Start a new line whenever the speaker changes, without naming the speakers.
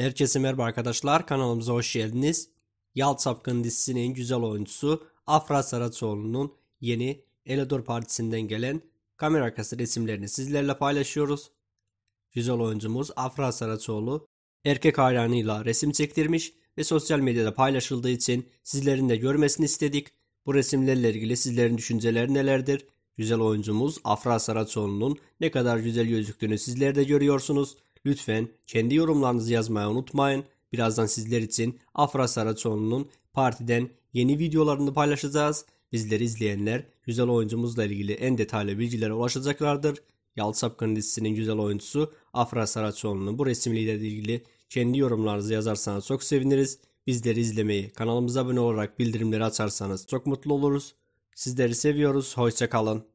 Herkese merhaba arkadaşlar kanalımıza hoş geldiniz. Yalt Sapkın dizisinin güzel oyuncusu Afra Saratoğlu'nun yeni Elador Partisi'nden gelen kamera arkası resimlerini sizlerle paylaşıyoruz. Güzel oyuncumuz Afra Saratoğlu erkek hayranıyla resim çektirmiş ve sosyal medyada paylaşıldığı için sizlerin de görmesini istedik. Bu resimlerle ilgili sizlerin düşünceleri nelerdir? Güzel oyuncumuz Afra Saratoğlu'nun ne kadar güzel gözüktüğünü sizler de görüyorsunuz. Lütfen kendi yorumlarınızı yazmayı unutmayın. Birazdan sizler için Afra Saraçoğlu'nun partiden yeni videolarını paylaşacağız. Bizleri izleyenler güzel oyuncumuzla ilgili en detaylı bilgilere ulaşacaklardır. Yalt Sapkın dizisinin güzel oyuncusu Afra Saraçoğlu'nun bu resimliyle ilgili kendi yorumlarınızı yazarsanız çok seviniriz. Bizleri izlemeyi, kanalımıza abone olarak bildirimleri açarsanız çok mutlu oluruz. Sizleri seviyoruz. Hoşçakalın.